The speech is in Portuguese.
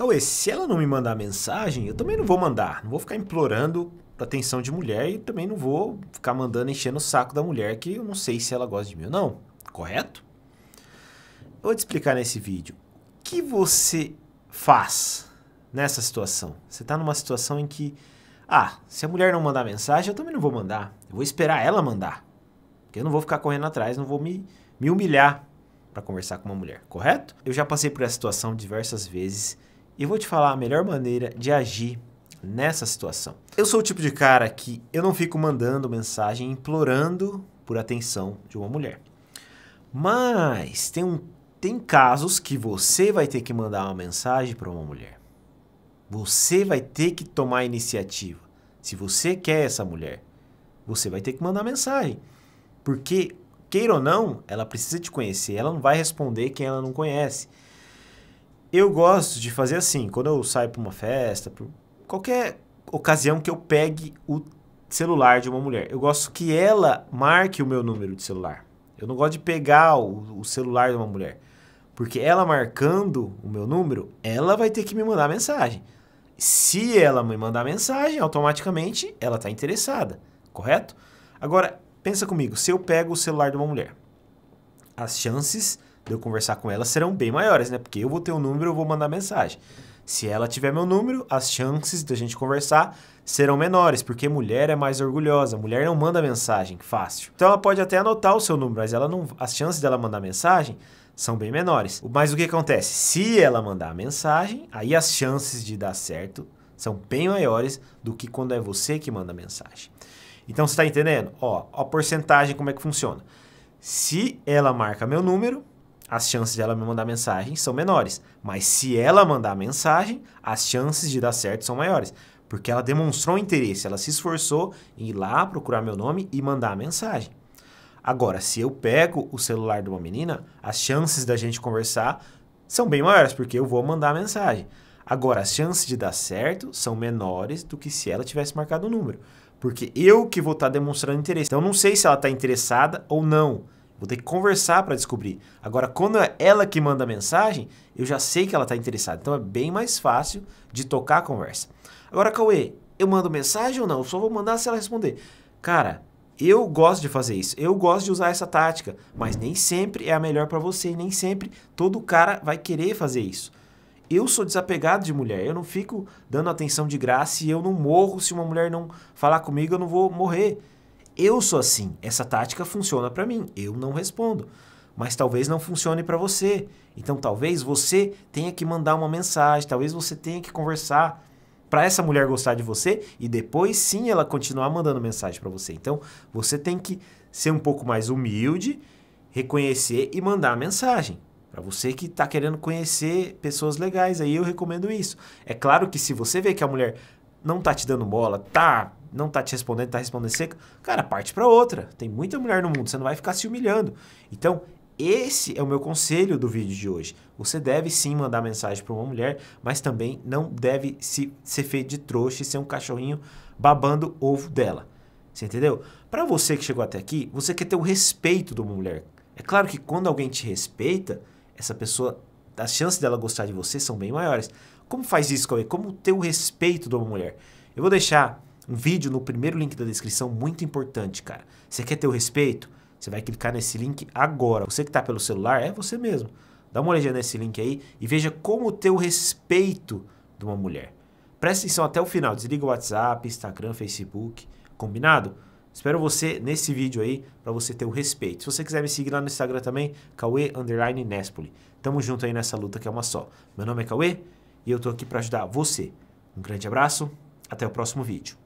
Cauê, se ela não me mandar mensagem, eu também não vou mandar. Não vou ficar implorando atenção de mulher e também não vou ficar mandando enchendo o saco da mulher que eu não sei se ela gosta de mim ou não. Correto? Eu vou te explicar nesse vídeo. O que você faz nessa situação? Você está numa situação em que, ah, se a mulher não mandar mensagem, eu também não vou mandar. Eu vou esperar ela mandar. Porque eu não vou ficar correndo atrás, não vou me, me humilhar para conversar com uma mulher, correto? Eu já passei por essa situação diversas vezes e vou te falar a melhor maneira de agir nessa situação. Eu sou o tipo de cara que eu não fico mandando mensagem implorando por atenção de uma mulher. Mas tem, um, tem casos que você vai ter que mandar uma mensagem para uma mulher. Você vai ter que tomar iniciativa. Se você quer essa mulher, você vai ter que mandar mensagem. Porque, queira ou não, ela precisa te conhecer. Ela não vai responder quem ela não conhece eu gosto de fazer assim, quando eu saio para uma festa, pra qualquer ocasião que eu pegue o celular de uma mulher, eu gosto que ela marque o meu número de celular. Eu não gosto de pegar o, o celular de uma mulher, porque ela marcando o meu número, ela vai ter que me mandar mensagem. Se ela me mandar mensagem, automaticamente ela está interessada, correto? Agora, pensa comigo, se eu pego o celular de uma mulher, as chances de eu conversar com ela serão bem maiores, né? Porque eu vou ter o um número, eu vou mandar mensagem. Se ela tiver meu número, as chances da gente conversar serão menores, porque mulher é mais orgulhosa, mulher não manda mensagem fácil. Então ela pode até anotar o seu número, mas ela não, as chances dela mandar mensagem são bem menores. Mas o que acontece? Se ela mandar mensagem, aí as chances de dar certo são bem maiores do que quando é você que manda mensagem. Então você está entendendo? Ó, a porcentagem como é que funciona. Se ela marca meu número, as chances de ela me mandar mensagem são menores. Mas se ela mandar mensagem, as chances de dar certo são maiores. Porque ela demonstrou interesse, ela se esforçou em ir lá procurar meu nome e mandar a mensagem. Agora, se eu pego o celular de uma menina, as chances da gente conversar são bem maiores, porque eu vou mandar a mensagem. Agora, as chances de dar certo são menores do que se ela tivesse marcado o número. Porque eu que vou estar tá demonstrando interesse. Então, não sei se ela está interessada ou não. Vou ter que conversar para descobrir. Agora, quando é ela que manda a mensagem, eu já sei que ela está interessada. Então é bem mais fácil de tocar a conversa. Agora, Cauê, eu mando mensagem ou não? Eu só vou mandar se ela responder. Cara, eu gosto de fazer isso. Eu gosto de usar essa tática. Mas nem sempre é a melhor para você. Nem sempre todo cara vai querer fazer isso. Eu sou desapegado de mulher, eu não fico dando atenção de graça e eu não morro se uma mulher não falar comigo, eu não vou morrer. Eu sou assim, essa tática funciona para mim, eu não respondo. Mas talvez não funcione para você. Então talvez você tenha que mandar uma mensagem, talvez você tenha que conversar para essa mulher gostar de você e depois sim ela continuar mandando mensagem para você. Então você tem que ser um pouco mais humilde, reconhecer e mandar a mensagem. Para você que está querendo conhecer pessoas legais, aí eu recomendo isso. É claro que se você vê que a mulher não tá te dando bola, tá não tá te respondendo, tá respondendo seca, cara, parte para outra. Tem muita mulher no mundo, você não vai ficar se humilhando. Então, esse é o meu conselho do vídeo de hoje. Você deve sim mandar mensagem para uma mulher, mas também não deve se, ser feito de trouxa e ser um cachorrinho babando ovo dela. Você entendeu? Para você que chegou até aqui, você quer ter o respeito de uma mulher. É claro que quando alguém te respeita, essa pessoa, as chances dela gostar de você são bem maiores. Como faz isso, Cauê? Como ter o respeito de uma mulher? Eu vou deixar um vídeo no primeiro link da descrição muito importante, cara. Você quer ter o respeito? Você vai clicar nesse link agora. Você que está pelo celular é você mesmo. Dá uma olhadinha nesse link aí e veja como ter o respeito de uma mulher. Presta atenção até o final. Desliga o WhatsApp, Instagram, Facebook. Combinado? Espero você nesse vídeo aí para você ter o respeito. Se você quiser me seguir lá no Instagram também, Cauê Underline Nespoli. Tamo junto aí nessa luta que é uma só. Meu nome é Cauê e eu tô aqui para ajudar você. Um grande abraço, até o próximo vídeo.